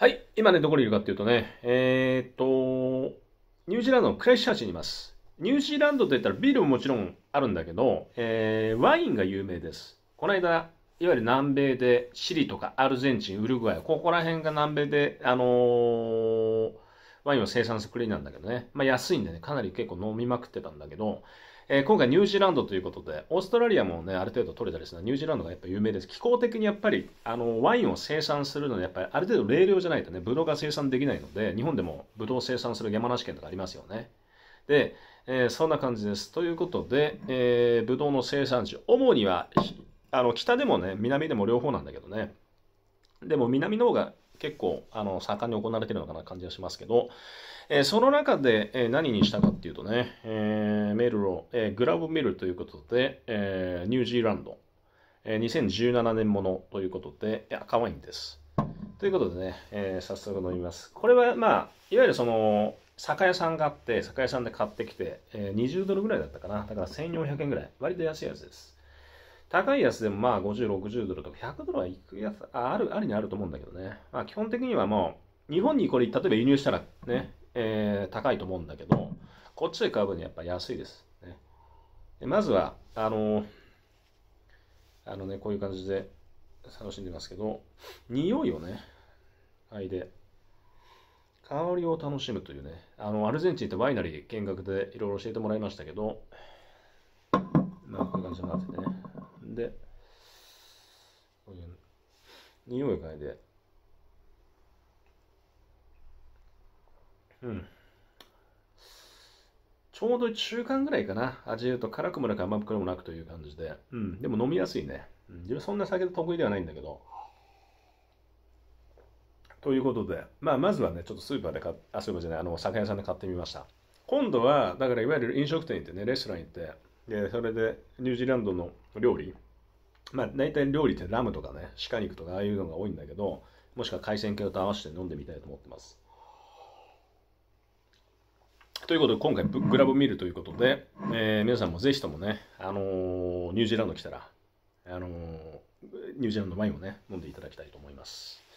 はい。今ね、どこにいるかっていうとね、えー、っと、ニュージーランドのクライスチャーチにいます。ニュージーランドといったらビールももちろんあるんだけど、えー、ワインが有名です。この間、いわゆる南米でシリとかアルゼンチン、ウルグアイ、ここら辺が南米で、あのー、ワインを生産する国なんだけどね、まあ、安いんでね、かなり結構飲みまくってたんだけど、えー、今回ニュージーランドということで、オーストラリアもね、ある程度取れたりするニュージーランドがやっぱ有名です。気候的にやっぱり、あの、ワインを生産するので、やっぱりある程度冷涼じゃないとね、ブドウが生産できないので、日本でもブドウを生産する山梨県とかありますよね。で、えー、そんな感じです。ということで、えー、ブドウの生産地、主には、あの、北でもね、南でも両方なんだけどね、でも南の方が結構あの盛んに行われてるのかな感じがしますけど、えー、その中で、えー、何にしたかっていうとね、えー、メルロ、えグラブメルということで、えニュージーランド、え2017年ものということで、いや、可愛いんです。ということでね、え早速飲みます。これはまあ、いわゆるその、酒屋さんがあって、酒屋さんで買ってきて、え20ドルぐらいだったかな。だから1400円ぐらい。割と安いやつです。高いやつでもまあ50、60ドルとか100ドルはいくやつある、ありにあると思うんだけどね。まあ基本的にはもう、日本にこれ、例えば輸入したらね、えー、高いと思うんだけど、こっちで買う分にはやっぱ安いです。ね、でまずは、あのー、あのね、こういう感じで楽しんでますけど、匂いをね、嗅いで、香りを楽しむというね、あの、アルゼンチンってワイナリー見学でいろいろ教えてもらいましたけど、まあ、こういう感じになっててね。で、匂い嗅いで、うん。ちょうど中間ぐらいかな。味言うと辛くもなく甘くもなくという感じで。うん。でも飲みやすいね。うん、自分そんな酒得意ではないんだけど。ということで、まあ、まずはね、ちょっとスーパーで買っ、あ、スーパーじゃない、あの、酒屋さんで買ってみました。今度は、だからいわゆる飲食店行ってね、レストラン行って、で、それでニュージーランドの料理、まあ大体料理ってラムとかね、鹿肉とかああいうのが多いんだけど、もしくは海鮮系と合わせて飲んでみたいと思ってます。ということで今回グラブ見るということで、えー、皆さんもぜひともね、あのー、ニュージーランド来たら、あのー、ニュージーランドワインをね飲んでいただきたいと思います。